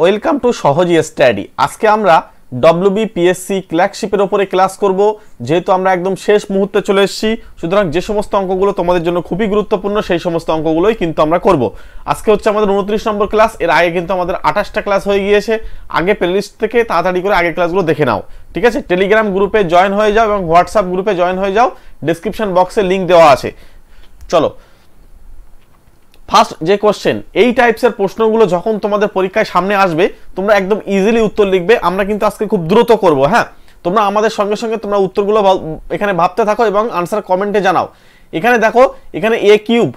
welcome to সহজ ইয়ে study আজকে আমরা পিএসসি ক্ল্যাকশিপের ওপরে ক্লাস করব যেহেতু আমরা একদম শেষ মুহূর্তে চলে এসেছি সুতরাং যে সমস্ত অঙ্কগুলো তোমাদের জন্য খুবই গুরুত্বপূর্ণ সেই সমস্ত অঙ্কগুলোই কিন্তু আমরা করব আজকে হচ্ছে আমাদের উনত্রিশ নম্বর ক্লাস এর আগে কিন্তু আমাদের আঠাশটা ক্লাস হয়ে গিয়েছে আগে প্লেলিস্ট থেকে তাড়াতাড়ি করে আগে ক্লাসগুলো দেখে নাও ঠিক আছে টেলিগ্রাম গ্রুপে জয়েন হয়ে যাও এবং হোয়াটসঅ্যাপ গ্রুপে জয়েন হয়ে যাও ডিসক্রিপশন বক্সে লিঙ্ক দেওয়া আছে চলো ফার্স্ট যে কোশ্চেন এই টাইপসের প্রশ্নগুলো যখন তোমাদের পরীক্ষায় সামনে আসবে তোমরা একদম ইজিলি উত্তর লিখবে আমরা কিন্তু আজকে খুব দ্রুত করব হ্যাঁ তোমরা আমাদের সঙ্গে সঙ্গে তোমরা উত্তরগুলো এখানে ভাবতে থাকো এবং আনসার কমেন্টে জানাও এখানে দেখো এখানে এ কিউব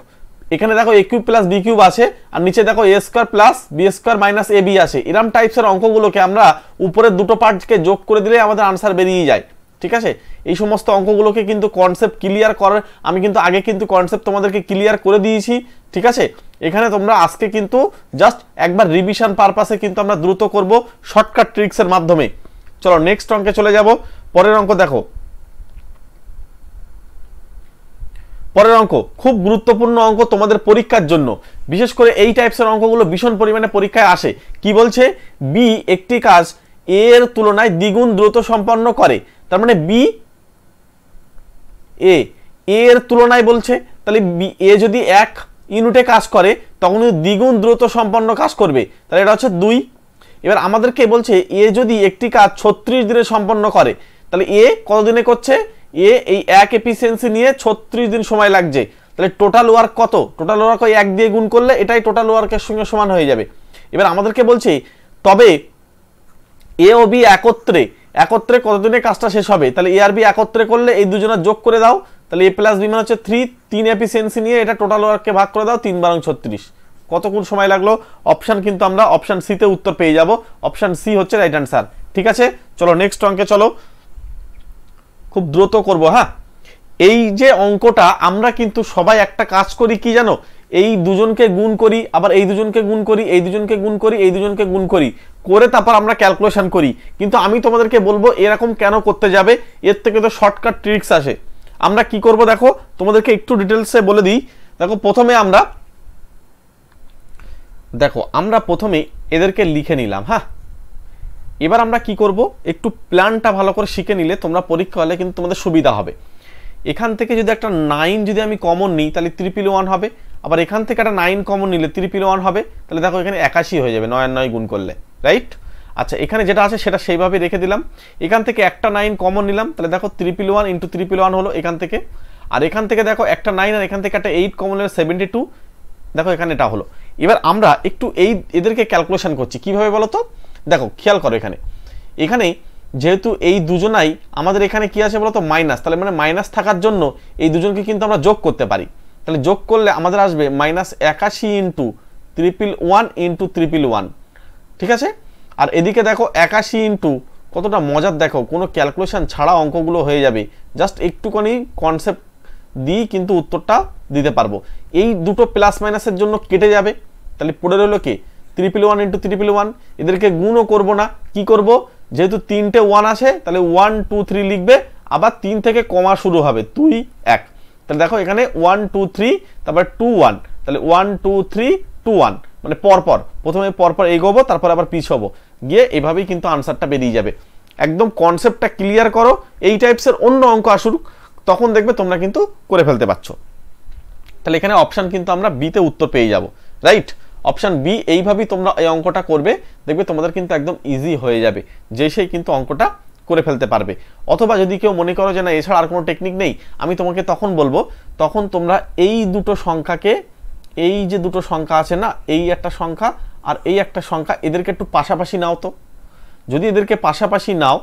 এখানে দেখো A cube plus B cube আছে আর নিচে দেখো A square plus B square minus A B আছে এরম টাইপসের অঙ্কগুলোকে আমরা উপরের দুটো পার্টকে যোগ করে দিলে আমাদের আনসার বেরিয়ে যায় ঠিক আছে এই সমস্ত অঙ্কগুলোকে কিন্তু কনসেপ্ট ক্লিয়ার করার আমি কিন্তু আগে কিন্তু কনসেপ্ট তোমাদেরকে ক্লিয়ার করে দিয়েছি ঠিক আছে এখানে তোমরা আজকে কিন্তু জাস্ট একবার রিভিশন পারপাসে কিন্তু আমরা দ্রুত করব শর্টকাট ট্রিক্সের মাধ্যমে চলো নেক্সট অঙ্কে চলে যাব পরের অঙ্ক দেখো পরের অঙ্ক খুব গুরুত্বপূর্ণ অঙ্ক তোমাদের পরীক্ষার জন্য বিশেষ করে এই টাইপসের অঙ্কগুলো ভীষণ পরিমাণে পরীক্ষায় আসে কি বলছে বি একটি কাজ এর তুলনায় দ্বিগুণ দ্রুত সম্পন্ন করে তার মানে বি এ এর তুলনায় বলছে তাহলে বি এ যদি এক ইউনিটে কাজ করে তখন দ্বিগুণ দ্রুত সম্পন্ন কাজ করবে তাহলে এটা হচ্ছে দুই এবার আমাদেরকে বলছে এ যদি একটি কাজ ছত্রিশ দিনে সম্পন্ন করে তাহলে এ কতদিনে করছে এ এই এক এফিসিয়েন্সি নিয়ে ছত্রিশ দিন সময় লাগছে তাহলে টোটাল ওয়ার্ক কত টোটাল ওয়ার্ক এক দিয়ে গুণ করলে এটাই টোটাল ওয়ার্কের সঙ্গে সমান হয়ে যাবে এবার আমাদেরকে বলছে তবে এ ও বি একত্রে একত্রে কতদিনে কাজটা শেষ হবে তাহলে এ আর বি একত্রে করলে এই দুজনের যোগ করে দাও তাহলে এ প্লাস বি মানে হচ্ছে থ্রি তিন এফিসিয়েন্সি নিয়ে এটা টোটাল ওয়ার্ককে ভাগ করে দাও তিন বারং ছত্রিশ কতক্ষণ সময় লাগলো অপশান কিন্তু আমরা অপশান সিতে উত্তর পেয়ে যাব অপশান সি হচ্ছে রাইট অ্যান্সার ঠিক আছে চলো নেক্সট অঙ্কে চলো খুব দ্রুত করব হ্যাঁ এই যে অঙ্কটা আমরা কিন্তু সবাই একটা কাজ করি কি জানো এই দুজনকে গুণ করি আবার এই দুজনকে গুণ করি এই দুজনকে গুণ করি এই দুজনকে গুণ করি করে তারপর আমরা ক্যালকুলেশন করি কিন্তু আমি তোমাদেরকে বলবো এরকম কেন করতে যাবে এর থেকে তো শর্টকাট ট্রিক্স আসে আমরা কি করব দেখো তোমাদেরকে একটু ডিটেলসে বলে দিই দেখো প্রথমে আমরা দেখো আমরা প্রথমে এদেরকে লিখে নিলাম হ্যাঁ এবার আমরা কি করব একটু প্ল্যানটা ভালো করে শিখে নিলে তোমরা পরীক্ষা হলে কিন্তু তোমাদের সুবিধা হবে এখান থেকে যদি একটা নাইন যদি আমি কমন নিই তাহলে ত্রিপিল ওয়ান হবে আবার এখান থেকে একটা নাইন কমন নিলে ত্রিপিল ওয়ান হবে তাহলে দেখো এখানে একাশি হয়ে যাবে নয় নয় গুণ করলে রাইট আচ্ছা এখানে যেটা আছে সেটা সেইভাবে রেখে দিলাম এখান থেকে একটা নাইন কমন নিলাম তাহলে দেখো triple one into triple one হলো এখান থেকে আর এখান থেকে দেখো একটা নাইন আর এখান থেকে একটা এইট কমন নিলে সেভেন্টি টু দেখো এখানে এটা হলো এবার আমরা একটু এই এদেরকে ক্যালকুলেশন করছি কীভাবে বলো তো দেখো খেয়াল করো এখানে এখানে যেহেতু এই দুজনাই আমাদের এখানে কি আছে বলতো মাইনাস তাহলে মানে মাইনাস থাকার জন্য এই দুজনকে কিন্তু আমরা যোগ করতে পারি তাহলে যোগ করলে আমাদের আসবে মাইনাস একাশি into triple one into triple one ঠিক আছে আর এদিকে দেখো একাশি ইন্টু কতটা মজার দেখো কোনো ক্যালকুলেশান ছাড়া অঙ্কগুলো হয়ে যাবে জাস্ট একটুখানি কনসেপ্ট দিই কিন্তু উত্তরটা দিতে পারবো এই দুটো প্লাস মাইনাসের জন্য কেটে যাবে তাহলে পড়ে রইল কি triple one into triple one এদেরকে গুণও করব না কি করব যেহেতু তিনটে ওয়ান আছে তাহলে ওয়ান টু থ্রি লিখবে আবার তিন থেকে কমা শুরু হবে তুই এক তাহলে দেখো এখানে ওয়ান টু থ্রি তারপরে টু ওয়ান তাহলে one two three two one মানে পরপর প্রথমে পরপর এগোবো তারপর আবার পিছ হবো গিয়ে এভাবেই কিন্তু আনসারটা বেরিয়ে যাবে একদম কনসেপ্টটা ক্লিয়ার করো এই টাইপসের অন্য অঙ্ক আসুক তখন দেখবে তোমরা কিন্তু করে ফেলতে পারছ তাহলে এখানে অপশান কিন্তু আমরা বিতে উত্তর পেয়ে যাব রাইট অপশান বি এইভাবেই তোমরা এই অঙ্কটা করবে দেখবে তোমাদের কিন্তু একদম ইজি হয়ে যাবে যে সেই কিন্তু অঙ্কটা করে ফেলতে পারবে অথবা যদি কেউ মনে করো যে না এছাড়া আর কোনো টেকনিক নেই আমি তোমাকে তখন বলবো তখন তোমরা এই দুটো সংখ্যাকে এই যে দুটো সংখ্যা আছে না এই একটা সংখ্যা আর এই একটা সংখ্যা এদেরকে একটু পাশাপাশি নাও তো যদি এদেরকে পাশাপাশি নাও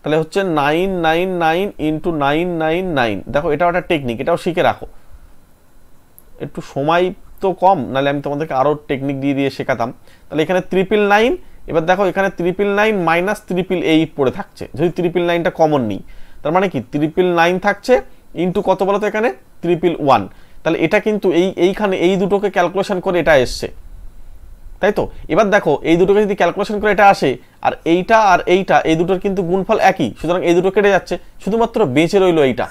তাহলে হচ্ছে nine nine nine into nine nine nine দেখো এটাও একটা টেকনিক এটাও শিখে রাখো একটু সময় তো কম নাহলে আমি তোমাদেরকে আরও টেকনিক দিয়ে দিয়ে শেখাতাম তাহলে এখানে ট্রিপল নাইন এবার দেখো এখানে triple nine minus triple eight পড়ে থাকছে যদি ত্রিপিল নাইনটা কমন নেই তার মানে কি ত্রিপিল নাইন থাকছে ইন্টু কত বলতো তো এখানে ত্রিপিল ওয়ান তাহলে এটা কিন্তু এই এইখানে এই দুটোকে ক্যালকুলেশন করে এটা এসছে তাই তো এবার দেখো এই দুটোকে যদি ক্যালকুলেশন করে এটা আসে আর এইটা আর এইটা এই দুটোর কিন্তু গুণফল একই সুতরাং এই দুটো কেটে যাচ্ছে শুধুমাত্র বেঁচে রইল এইটা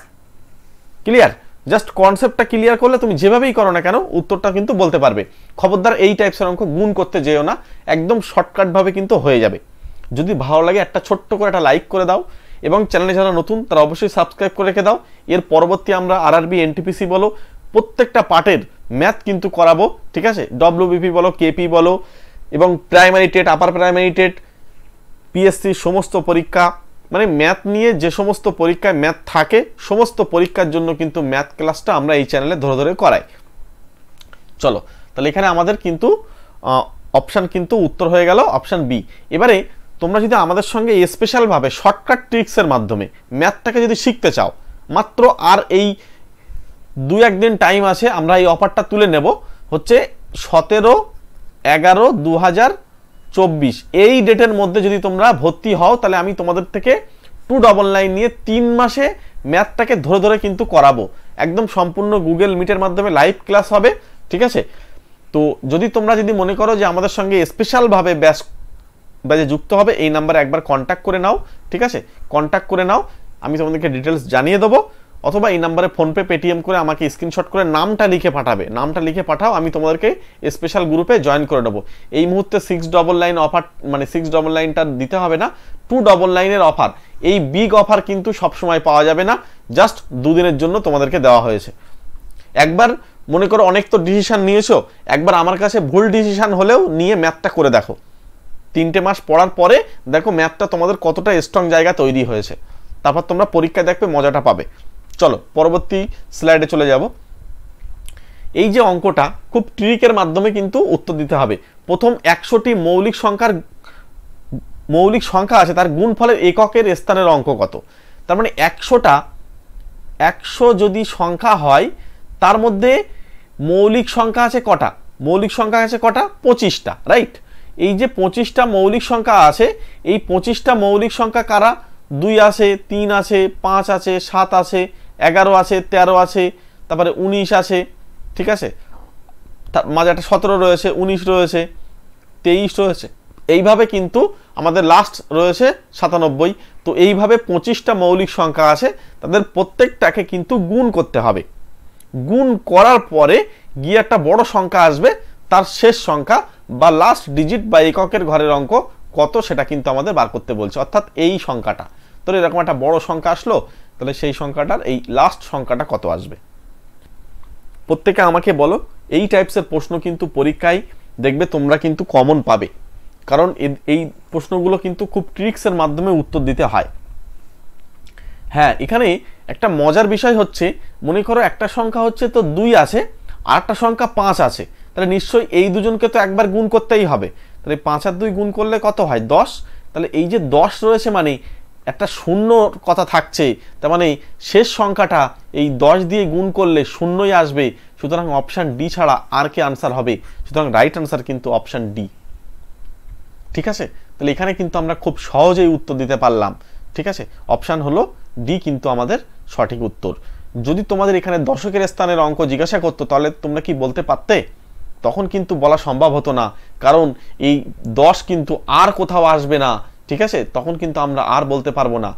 ক্লিয়ার জাস্ট কনসেপ্টটা ক্লিয়ার করলে তুমি যেভাবেই করো না কেন উত্তরটা কিন্তু বলতে পারবে খবরদার এই টাইপসের অঙ্ক গুণ করতে যেও না একদম শর্টকাটভাবে কিন্তু হয়ে যাবে যদি ভালো লাগে একটা ছোট্ট করে একটা লাইক করে দাও এবং চ্যানেলে যারা নতুন তারা অবশ্যই সাবস্ক্রাইব করে রেখে দাও এর পরবর্তী আমরা আর আরবি এনটিপিসি বলো প্রত্যেকটা পার্টের ম্যাথ কিন্তু করাবো ঠিক আছে ডব্লিউবিপি বলো কেপি বলো এবং primary TET upper primary TET PSC সমস্ত পরীক্ষা মানে ম্যাথ নিয়ে যে সমস্ত পরীক্ষায় ম্যাথ থাকে সমস্ত পরীক্ষার জন্য কিন্তু ম্যাথ ক্লাসটা আমরা এই চ্যানেলে ধরে ধরে করাই চলো তাহলে এখানে আমাদের কিন্তু অপশান কিন্তু উত্তর হয়ে গেল অপশান বি এবারে তোমরা যদি আমাদের সঙ্গে স্পেশালভাবে শর্টকাট ট্রিক্সের মাধ্যমে ম্যাথটাকে যদি শিখতে চাও মাত্র আর এই দু একদিন টাইম আছে আমরা এই অফারটা তুলে নেব হচ্ছে সতেরো এগারো দু হাজার চব্বিশ এই ডেটের মধ্যে যদি তোমরা ভর্তি হও তাহলে আমি তোমাদের থেকে টু ডবল নাইন নিয়ে তিন মাসে ম্যাথটাকে ধরে ধরে কিন্তু করাবো একদম সম্পূর্ণ গুগল মিটের মাধ্যমে লাইভ ক্লাস হবে ঠিক আছে তো যদি তোমরা যদি মনে করো যে আমাদের সঙ্গে স্পেশালভাবে ব্যাস ব্যাজে যুক্ত হবে এই নাম্বারে একবার কন্ট্যাক্ট করে নাও ঠিক আছে কন্ট্যাক্ট করে নাও আমি তোমাদেরকে ডিটেলস জানিয়ে দেবো অথবা এই নাম্বারে ফোনপে পেটিএম করে আমাকে স্ক্রিনশট করে নামটা লিখে পাঠাবে নামটা লিখে পাঠাও আমি তোমাদেরকে স্পেশাল গ্রুপে জয়েন করে নেবো এই মুহূর্তে সিক্স ডবল লাইন অফার মানে সিক্স ডবল লাইনটা দিতে হবে না টু ডবল লাইনের অফার এই বিগ অফার কিন্তু সবসময় পাওয়া যাবে না জাস্ট দুদিনের জন্য তোমাদেরকে দেওয়া হয়েছে একবার মনে করো অনেক তো ডিসিশান নিয়েছো একবার আমার কাছে ভুল ডিসিশান হলেও নিয়ে ম্যাথটা করে দেখো তিনটে মাস পড়ার পরে দেখো ম্যাথটা তোমাদের কতটা স্ট্রং জায়গা তৈরি হয়েছে তারপর তোমরা পরীক্ষায় দেখবে মজাটা পাবে চলো পরবর্তী স্লাইডে চলে যাব এই যে অঙ্কটা খুব ট্রিকের মাধ্যমে কিন্তু উত্তর দিতে হবে প্রথম একশোটি মৌলিক সংখ্যার মৌলিক সংখ্যা আছে তার গুণফলের এককের স্থানের অঙ্ক কত তার মানে একশোটা একশো যদি সংখ্যা হয় তার মধ্যে মৌলিক সংখ্যা আছে কটা মৌলিক সংখ্যা আছে কটা পঁচিশটা রাইট এই যে পঁচিশটা মৌলিক সংখ্যা আছে এই পঁচিশটা মৌলিক সংখ্যা কারা দুই আছে তিন আছে পাঁচ আছে সাত আছে এগারো আছে ১৩ আছে তারপরে ১৯ আছে ঠিক আছে তার মাঝে একটা সতেরো রয়েছে ১৯ রয়েছে তেইশ রয়েছে এইভাবে কিন্তু আমাদের লাস্ট রয়েছে সাতানব্বই তো এইভাবে পঁচিশটা মৌলিক সংখ্যা আছে তাদের প্রত্যেকটাকে কিন্তু গুণ করতে হবে গুণ করার পরে গিয়ে একটা বড় সংখ্যা আসবে তার শেষ সংখ্যা বা লাস্ট ডিজিট বা এককের ঘরের অঙ্ক কত সেটা কিন্তু আমাদের বার করতে বলছে অর্থাৎ এই সংখ্যাটা তো এরকম একটা বড় সংখ্যা আসলো তাহলে সেই সংখ্যাটার এই লাস্ট সংখ্যাটা কত আসবে প্রত্যেকে আমাকে বলো এই টাইপসের প্রশ্ন কিন্তু পরীক্ষায় দেখবে তোমরা কিন্তু কমন পাবে কারণ এই প্রশ্নগুলো কিন্তু খুব ট্রিক্সের মাধ্যমে উত্তর দিতে হয় হ্যাঁ এখানে একটা মজার বিষয় হচ্ছে মনে করো একটা সংখ্যা হচ্ছে তো দুই আছে আরেকটা সংখ্যা পাঁচ আছে তাহলে নিশ্চয়ই এই দুজনকে তো একবার গুণ করতেই হবে তাহলে পাঁচ আর দুই গুণ করলে কত হয় দশ তাহলে এই যে দশ রয়েছে মানে একটা শূন্য কথা থাকছে তার মানে শেষ সংখ্যাটা এই দশ দিয়ে গুণ করলে শূন্যই আসবে সুতরাং অপশান ডি ছাড়া আর কে আনসার হবে সুতরাং রাইট আনসার কিন্তু অপশান ডি ঠিক আছে তাহলে এখানে কিন্তু আমরা খুব সহজেই উত্তর দিতে পারলাম ঠিক আছে অপশান হলো ডি কিন্তু আমাদের সঠিক উত্তর যদি তোমাদের এখানে দশকের স্থানের অঙ্ক জিজ্ঞাসা করতো তাহলে তোমরা কি বলতে পারতে তখন কিন্তু বলা সম্ভব হতো না কারণ এই দশ কিন্তু আর কোথাও আসবে না ঠিক আছে তখন কিন্তু আমরা আর বলতে পারবো না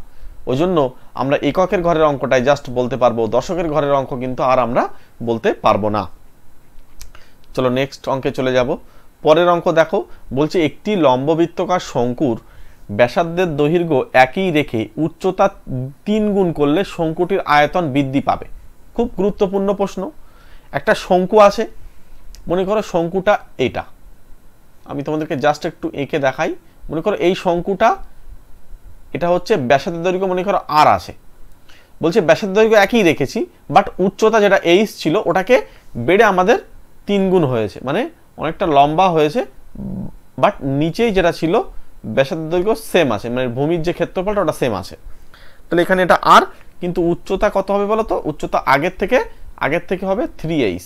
ওই জন্য আমরা এককের ঘরের অঙ্কটাই জাস্ট বলতে পারবো দশকের ঘরের অঙ্ক কিন্তু আর আমরা বলতে পারবো না চলো নেক্সট অঙ্কে চলে যাব পরের অঙ্ক দেখো বলছে একটি লম্ববৃত্তকার শঙ্কুর ব্যাসার্ধের দৈর্ঘ্য একই রেখে উচ্চতা তিন গুণ করলে শঙ্কুটির আয়তন বৃদ্ধি পাবে খুব গুরুত্বপূর্ণ প্রশ্ন একটা শঙ্কু আছে মনে করো শঙ্কুটা এটা আমি তোমাদেরকে জাস্ট একটু এঁকে দেখাই মনে করো এই শঙ্কুটা এটা হচ্ছে ব্যাসার্ধ দৈর্ঘ্য মনে করো আর আছে বলছে ব্যাসার্ধ দৈর্ঘ্য একই রেখেছি বাট উচ্চতা যেটা এইচ ছিল ওটাকে বেড়ে আমাদের তিনগুণ হয়েছে মানে অনেকটা লম্বা হয়েছে বাট নিচেই যেটা ছিল ব্যাসার্ধ দৈর্ঘ্য সেম আছে মানে ভূমির যে ক্ষেত্রফলটা ওটা সেম আছে তাহলে এখানে এটা আর কিন্তু উচ্চতা কত হবে বলো তো উচ্চতা আগের থেকে আগের থেকে হবে থ্রি এইচ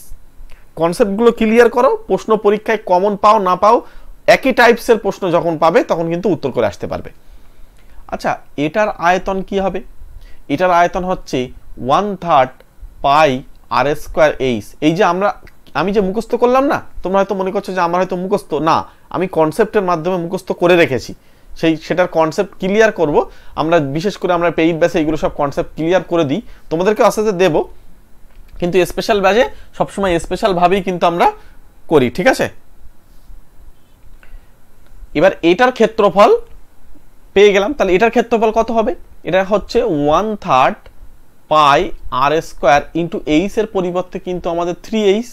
কনসেপ্টগুলো ক্লিয়ার করো প্রশ্ন পরীক্ষায় কমন পাও না পাও একই টাইপসের প্রশ্ন যখন পাবে তখন কিন্তু উত্তর করে আসতে পারবে আচ্ছা এটার আয়তন কি হবে এটার আয়তন হচ্ছে one third pi r square h এই যে আমরা আমি যে মুখস্থ করলাম না তোমরা হয়তো মনে করছো যে আমার হয়তো মুখস্থ না আমি কনসেপ্টের মাধ্যমে মুখস্থ করে রেখেছি সেই সেটার কনসেপ্ট ক্লিয়ার করব আমরা বিশেষ করে আমরা পেইড ব্যাচে এইগুলো সব কনসেপ্ট ক্লিয়ার করে দিই তোমাদেরকে আস্তে আস্তে দেবো কিন্তু স্পেশাল ব্যাচে সবসময় স্পেশালভাবেই কিন্তু আমরা করি ঠিক আছে এবার এটার ক্ষেত্রফল পেয়ে গেলাম তাহলে এটার ক্ষেত্রফল কত হবে এটা হচ্ছে one third pi r square into এইসের পরিবর্তে কিন্তু আমাদের থ্রি এইস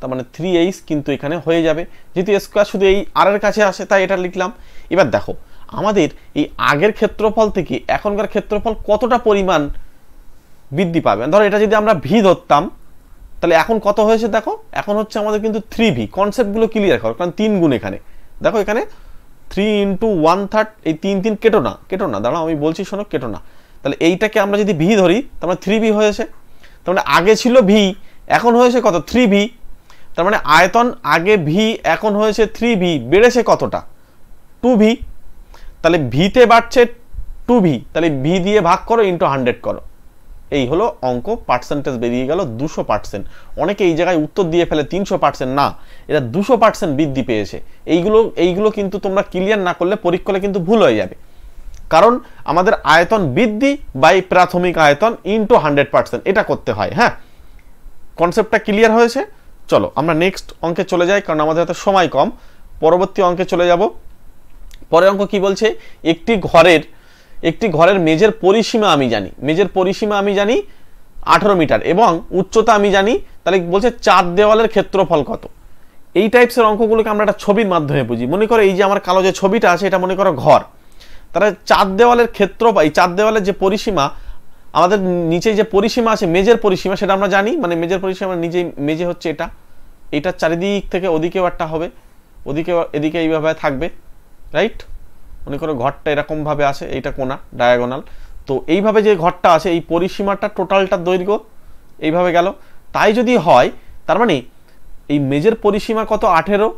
তার মানে থ্রি এইস কিন্তু এখানে হয়ে যাবে যেহেতু স্কোয়ার শুধু এই আর এর কাছে আসে তাই এটা লিখলাম এবার দেখো আমাদের এই আগের ক্ষেত্রফল থেকে এখনকার ক্ষেত্রফল কতটা পরিমাণ বৃদ্ধি পাবে ধরো এটা যদি আমরা ভি ধরতাম তাহলে এখন কত হয়েছে দেখো এখন হচ্ছে আমাদের কিন্তু থ্রি ভি কনসেপ্টগুলো ক্লিয়ার করো কারণ তিন গুণ এখানে দেখো এখানে থ্রি ইন্টু ওয়ান থার্ড এই তিন তিন কেটো না কেটো না দাঁড়াও আমি বলছি শোনো কেটো না তাহলে এইটাকে আমরা যদি ভি ধরি তার মানে থ্রি ভি হয়েছে তার মানে আগে ছিল ভি এখন হয়েছে কত থ্রি ভি তার মানে আয়তন আগে ভি এখন হয়েছে থ্রি ভি বেড়েছে কতটা টু ভি তাহলে ভিতে বাড়ছে টু ভি তাহলে ভি দিয়ে ভাগ করো ইন্টু হান্ড্রেড করো এই হলো অঙ্ক পার্সেন্টেজ বেরিয়ে গেল দুশো পার্সেন্ট অনেকে এই জায়গায় উত্তর দিয়ে ফেলে তিনশো পার্সেন্ট না এটা দুশো পার্সেন্ট বৃদ্ধি পেয়েছে এইগুলো এইগুলো কিন্তু তোমরা ক্লিয়ার না করলে পরীক্ষলে কিন্তু ভুল হয়ে যাবে কারণ আমাদের আয়তন বৃদ্ধি বাই প্রাথমিক আয়তন ইনটু হান্ড্রেড পার্সেন্ট এটা করতে হয় হ্যাঁ কনসেপ্টটা ক্লিয়ার হয়েছে চলো আমরা নেক্সট অঙ্কে চলে যাই কারণ আমাদের হাতে সময় কম পরবর্তী অঙ্কে চলে যাব পরের অঙ্ক কি বলছে একটি ঘরের একটি ঘরের মেজের পরিসীমা আমি জানি মেজের পরিসীমা আমি জানি আঠারো মিটার এবং উচ্চতা আমি জানি তাহলে বলছে চার দেওয়ালের ক্ষেত্রফল কত এই টাইপসের অঙ্কগুলোকে আমরা একটা ছবির মাধ্যমে বুঝি মনে করো এই যে আমার কালো যে ছবিটা আছে এটা মনে করো ঘর তাহলে চার দেওয়ালের ক্ষেত্র বা এই চার দেওয়ালের যে পরিসীমা আমাদের নিচে যে পরিসীমা আছে মেজের পরিসীমা সেটা আমরা জানি মানে মেজের পরিসীমা মানে নিজে মেজে হচ্ছে এটা এটা চারিদিক থেকে ওদিকেও একটা হবে ওদিকে এদিকে এইভাবে থাকবে রাইট মনে করো ঘরটা এরকমভাবে আছে এইটা কোনা ডায়াগোনাল তো এইভাবে যে ঘরটা আছে এই পরিসীমাটা টোটালটা দৈর্ঘ্য এইভাবে গেল তাই যদি হয় তার মানে এই মেজের পরিসীমা কত আঠেরো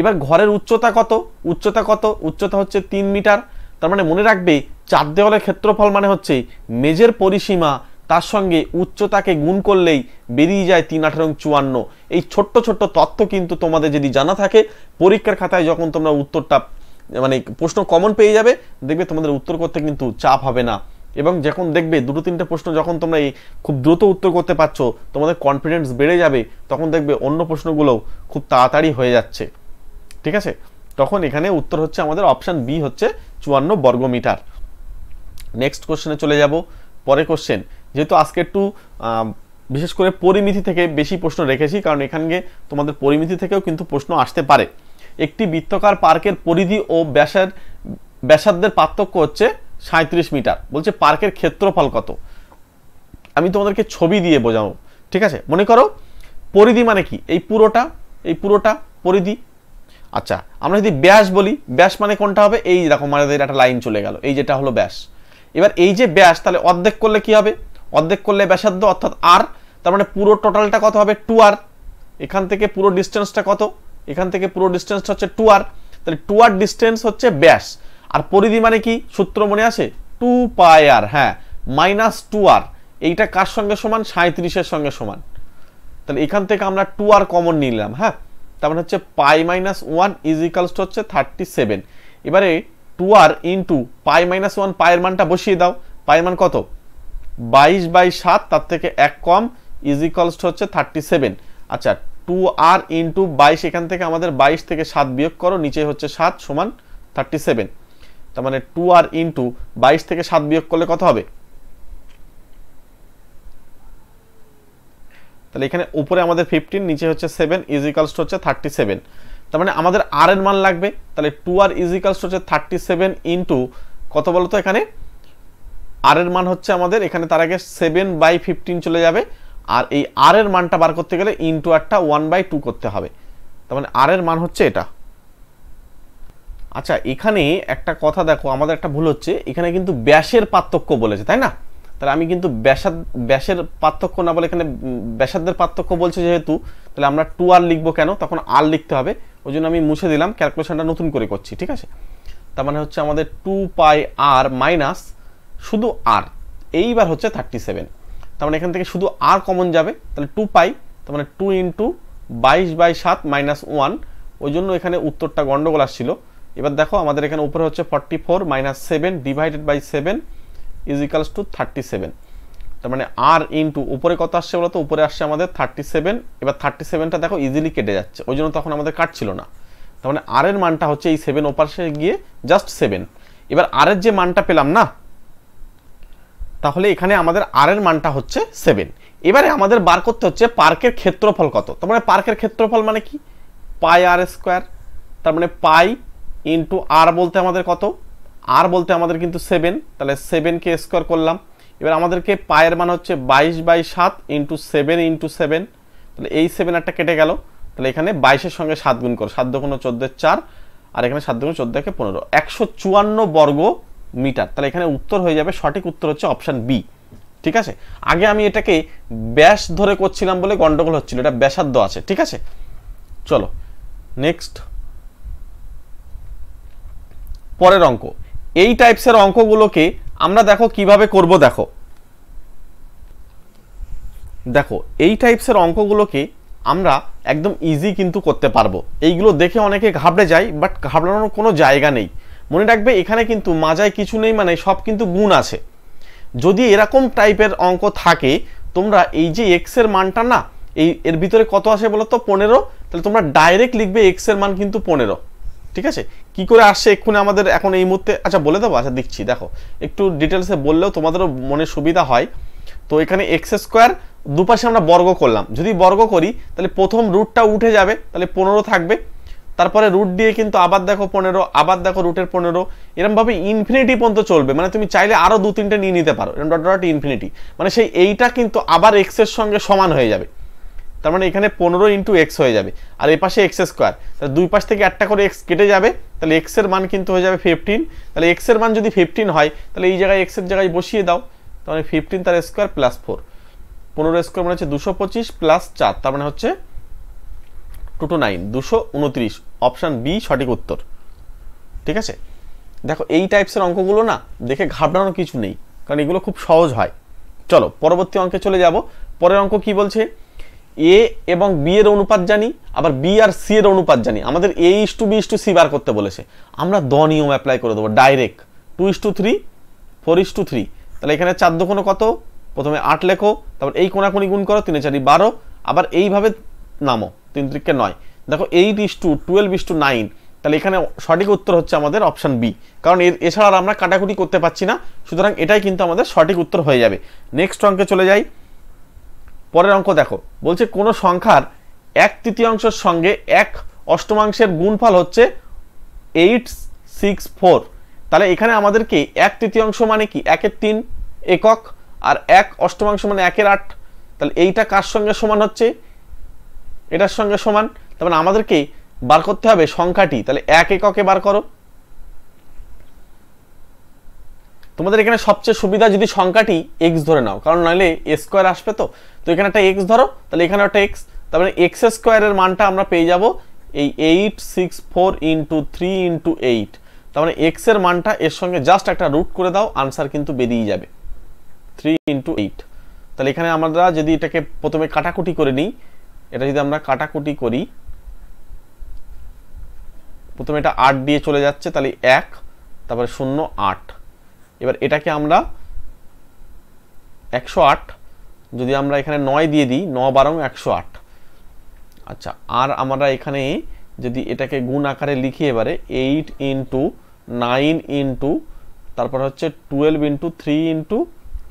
এবার ঘরের উচ্চতা কত উচ্চতা কত উচ্চতা হচ্ছে তিন মিটার তার মানে মনে রাখবে চার দেওয়ালের ক্ষেত্রফল মানে হচ্ছে মেজের পরিসীমা তার সঙ্গে উচ্চতাকে গুণ করলেই বেরিয়ে যায় তিন আঠারো চুয়ান্ন এই ছোট্ট ছোট্ট তথ্য কিন্তু তোমাদের যদি জানা থাকে পরীক্ষার খাতায় যখন তোমরা উত্তরটা মানে প্রশ্ন কমন পেয়ে যাবে দেখবে তোমাদের উত্তর করতে কিন্তু চাপ হবে না এবং যখন দেখবে দুটো তিনটে প্রশ্ন যখন তোমরা এই খুব দ্রুত উত্তর করতে পারছো তোমাদের কনফিডেন্স বেড়ে যাবে তখন দেখবে অন্য প্রশ্নগুলোও খুব তাড়াতাড়ি হয়ে যাচ্ছে ঠিক আছে তখন এখানে উত্তর হচ্ছে আমাদের অপশান বি হচ্ছে চুয়ান্ন বর্গমিটার নেক্সট কোশ্চেনে চলে যাব পরে কোশ্চেন যেহেতু আজকে একটু বিশেষ করে পরিমিতি থেকে বেশি প্রশ্ন রেখেছি কারণ এখানে তোমাদের পরিমিতি থেকেও কিন্তু প্রশ্ন আসতে পারে একটি বৃত্তকার পার্কের পরিধি ও ব্যাসের ব্যাসার্ধের পার্থক্য হচ্ছে সাঁত্রিশ মিটার বলছে পার্কের ক্ষেত্রফল কত আমি তোমাদেরকে ছবি দিয়ে বোঝাবো ঠিক আছে মনে করো পরিধি মানে কি এই পুরোটা এই পুরোটা পরিধি আচ্ছা আমরা যদি ব্যাস বলি ব্যাস মানে কোনটা হবে এই রকম আমাদের একটা লাইন চলে গেল এই যেটা হলো ব্যাস এবার এই যে ব্যাস তাহলে অর্ধেক করলে কি হবে অর্ধেক করলে ব্যাসার্ধ অর্থাৎ আর তার মানে পুরো টোটালটা কত হবে টু আর এখান থেকে পুরো ডিস্টেন্সটা কত এখান থেকে পুরো ডিস্টেন্সটা হচ্ছে টু আর তাহলে টু আর ডিস্টেন্স হচ্ছে ব্যাস আর পরিধি মানে কি সূত্র মনে আছে টু পাই আর হ্যাঁ মাইনাস টু আর এইটা কার সঙ্গে সমান সাঁত্রিশের সঙ্গে সমান তাহলে এখান থেকে আমরা টু আর কমন নিলাম হ্যাঁ তার মানে হচ্ছে pi minus one equals two হচ্ছে থার্টি সেভেন এবারে two r into pi minus one পায়ের মানটা বসিয়ে দাও পায়ের মান কত বাইশ বাই সাত তার থেকে এক কম ইজিক্যালস টু হচ্ছে থার্টি সেভেন আচ্ছা টু আর ইন্টু বাইশ এখান থেকে আমাদের বাইশ থেকে সাত বিয়োগ করো নিচে হচ্ছে সাত সমান থার্টি সেভেন তার মানে টু আর ইন্টু বাইশ থেকে সাত বিয়োগ করলে কত হবে তাহলে এখানে উপরে আমাদের ফিফটিন নিচে হচ্ছে সেভেন ইজিকালস হচ্ছে থার্টি সেভেন তার মানে আমাদের আর এর মান লাগবে তাহলে টু আর ইজিকালস হচ্ছে থার্টি সেভেন ইন্টু কত বলতো এখানে আর এর মান হচ্ছে আমাদের এখানে তার আগে সেভেন বাই ফিফটিন চলে যাবে আর এই আর এর মানটা বার করতে গেলে ইনটু আরটা ওয়ান বাই টু করতে হবে তার মানে আর এর মান হচ্ছে এটা আচ্ছা এখানে একটা কথা দেখো আমাদের একটা ভুল হচ্ছে এখানে কিন্তু ব্যাসের পার্থক্য বলেছে তাই না তাহলে আমি কিন্তু ব্যাসাদ ব্যাসের পার্থক্য না বলে এখানে ব্যাসার্ধের পার্থক্য বলছে যেহেতু তাহলে আমরা টু আর লিখবো কেন তখন আর লিখতে হবে ওই জন্য আমি মুছে দিলাম ক্যালকুলেশনটা নতুন করে করছি ঠিক আছে তার মানে হচ্ছে আমাদের টু পাই আর মাইনাস শুধু আর এইবার হচ্ছে থার্টি সেভেন তার মানে এখান থেকে শুধু আর কমন যাবে তাহলে টু পাই তার মানে টু ইন্টু বাইশ বাই সাত মাইনাস ওয়ান ওই জন্য এখানে উত্তরটা গন্ডগোল আসছিল এবার দেখো আমাদের এখানে উপরে হচ্ছে forty four minus seven divided by seven is equals two thirty seven তার মানে আর ইন্টু উপরে কত আসছে বলতো উপরে আসছে আমাদের থার্টি সেভেন এবার থার্টি সেভেনটা দেখো ইজিলি কেটে যাচ্ছে ওই জন্য তখন আমাদের কাটছিল না তার মানে আর এর মানটা হচ্ছে এই সেভেন ওপাশে গিয়ে জাস্ট সেভেন এবার আর এর যে মানটা পেলাম না তাহলে এখানে আমাদের আর এর মানটা হচ্ছে সেভেন এবারে আমাদের বার করতে হচ্ছে পার্কের ক্ষেত্রফল কত তার মানে পার্কের ক্ষেত্রফল মানে কি পাই আর স্কোয়ার তার মানে পাই ইন্টু আর বলতে আমাদের কত আর বলতে আমাদের কিন্তু সেভেন তাহলে সেভেনকে স্কোয়ার করলাম এবার আমাদেরকে পায়ের মান হচ্ছে বাইশ বাই সাত ইন্টু সেভেন ইন্টু সেভেন তাহলে এই সেভেন একটা কেটে গেল তাহলে এখানে বাইশের সঙ্গে সাত গুণ করো সাত দুগুণ চোদ্দের চার আর এখানে সাত দুগুণ চোদ্দকে পনেরো একশো চুয়ান্ন বর্গ মিটার তাহলে এখানে উত্তর হয়ে যাবে সঠিক উত্তর হচ্ছে অপশান বি ঠিক আছে আগে আমি এটাকে ব্যাস ধরে করছিলাম বলে গন্ডগোল হচ্ছিল এটা ব্যাসার্ধ আছে ঠিক আছে চলো নেক্সট পরের অঙ্ক এই টাইপসের অঙ্কগুলোকে আমরা দেখো কিভাবে করব দেখো দেখো এই টাইপসের অঙ্কগুলোকে আমরা একদম ইজি কিন্তু করতে পারবো এইগুলো দেখে অনেকে ঘাবড়ে যায় বাট ঘাবড়ানোর কোনো জায়গা নেই মনে রাখবে এখানে কিন্তু মাজায় কিছু নেই মানে সব কিন্তু গুণ আছে যদি এরকম টাইপের অঙ্ক থাকে তোমরা এই যে এক্স এর মানটা না এই এর ভিতরে কত আসে বলো তো পনেরো তাহলে তোমরা ডাইরেক্ট লিখবে এক্স এর মান কিন্তু পনেরো ঠিক আছে কি করে আসছে এক্ষুনি আমাদের এখন এই মুহূর্তে আচ্ছা বলে দেবো আচ্ছা দেখছি দেখো একটু ডিটেলসে বললেও তোমাদেরও মনে সুবিধা হয় তো এখানে এক্স স্কোয়ার দুপাশে আমরা বর্গ করলাম যদি বর্গ করি তাহলে প্রথম রুটটা উঠে যাবে তাহলে পনেরো থাকবে তারপরে রুট দিয়ে কিন্তু আবার দেখো পনেরো আবার দেখো রুটের পনেরো এরমভাবে ইনফিনিটি পর্যন্ত চলবে মানে তুমি চাইলে আরও দু তিনটে নিয়ে নিতে পারো এরম ডট ডট ইনফিনিটি মানে সেই এইটা কিন্তু আবার এক্সের সঙ্গে সমান হয়ে যাবে তার মানে এখানে পনেরো ইন্টু এক্স হয়ে যাবে আর এ পাশে এক্স স্কোয়ার তাহলে দুই পাশ থেকে একটা করে এক্স কেটে যাবে তাহলে এক্সের মান কিন্তু হয়ে যাবে ফিফটিন তাহলে এক্সের মান যদি ফিফটিন হয় তাহলে এই জায়গায় এক্সের জায়গায় বসিয়ে দাও তাহলে ফিফটিন তার স্কোয়ার প্লাস ফোর পনেরো স্কোয়ার মানে হচ্ছে দুশো পঁচিশ প্লাস চার তার মানে হচ্ছে টু টু নাইন দুশো উনত্রিশ অপশান বি সঠিক উত্তর ঠিক আছে দেখো এই টাইপসের অঙ্কগুলো না দেখে ঘাবড়ানোর কিছু নেই কারণ এগুলো খুব সহজ হয় চলো পরবর্তী অঙ্কে চলে যাব পরের অঙ্ক কি বলছে এ এবং বি এর অনুপাত জানি আবার বি আর সি এর অনুপাত জানি আমাদের A is to B is to C বার করতে বলেছে আমরা দ নিয়ম অ্যাপ্লাই করে দেবো direct two is to three four is to three তাহলে এখানে চার দোকানো কত প্রথমে আট লেখো তারপর এই কোনাকুনি গুণ করো তিনে চারি বারো আবার এইভাবে নামো তিন নয় দেখো eight is to twelve is to nine তাহলে এখানে সঠিক উত্তর হচ্ছে আমাদের অপশান বি কারণ এর এছাড়া আমরা কাটাকুটি করতে পারছি না সুতরাং এটাই কিন্তু আমাদের সঠিক উত্তর হয়ে যাবে নেক্সট অঙ্কে চলে যাই পরের অঙ্ক দেখো বলছে কোনো সংখ্যার এক তৃতীয়াংশের সঙ্গে এক অষ্টমাংশের গুণফল হচ্ছে এইট সিক্স ফোর তাহলে এখানে আমাদেরকে এক তৃতীয়াংশ মানে কি একের তিন একক আর এক অষ্টমাংশ মানে একের আট তাহলে এইটা কার সঙ্গে সমান হচ্ছে এটার সঙ্গে সমান তারপরে মানে আমাদেরকে বার করতে হবে সংখ্যাটি তাহলে এক এককে বার করো তোমাদের এখানে সবচেয়ে সুবিধা যদি সংখ্যাটি এক্স ধরে নাও কারণ নাহলে এ স্কোয়ার আসবে তো তো এখানে একটা এক্স ধরো তাহলে এখানে একটা এক্স তারপরে এক্স স্কোয়ারের মানটা আমরা পেয়ে যাব এই eight six four into three into eight তার মানে এক্সের মানটা এর সঙ্গে জাস্ট একটা রুট করে দাও আনসার কিন্তু বেরিয়ে যাবে থ্রি ইন্টু এইট তাহলে এখানে আমরা যদি এটাকে প্রথমে কাটাকুটি করে নিই এটা যদি আমরা কাটাকুটি করি প্রথমে এটা আট দিয়ে চলে যাচ্ছে তাহলে এক তারপরে শূন্য আট এবার এটাকে আমরা একশো আট যদি আমরা এখানে নয় দিয়ে দিই ন বারং একশো আট আচ্ছা আর আমরা এখানে যদি এটাকে গুণ আকারে লিখি এবারে এইট ইন্টু নাইন ইন্টু তারপর হচ্ছে twelve into three into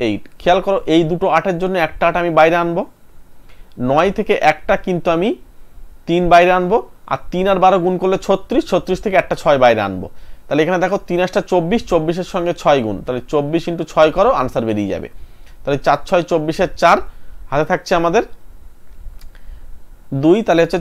eight খেয়াল করো এই দুটো আটের জন্য একটা আট আমি বাইরে আনবো নয় থেকে একটা কিন্তু আমি তিন বাইরে আনবো আর তিন আর বারো গুণ করলে ছত্রিশ ছত্রিশ থেকে একটা ছয় বাইরে আনবো তাহলে এখানে দেখো তিন আসটা চব্বিশ চব্বিশের সঙ্গে ছয় গুণ তাহলে চব্বিশ ইন্টু ছয় করো আনসার বেরিয়ে যাবে তাহলে চার ছয় চব্বিশের চার হাতে থাকছে আমাদের দুই তাহলে হচ্ছে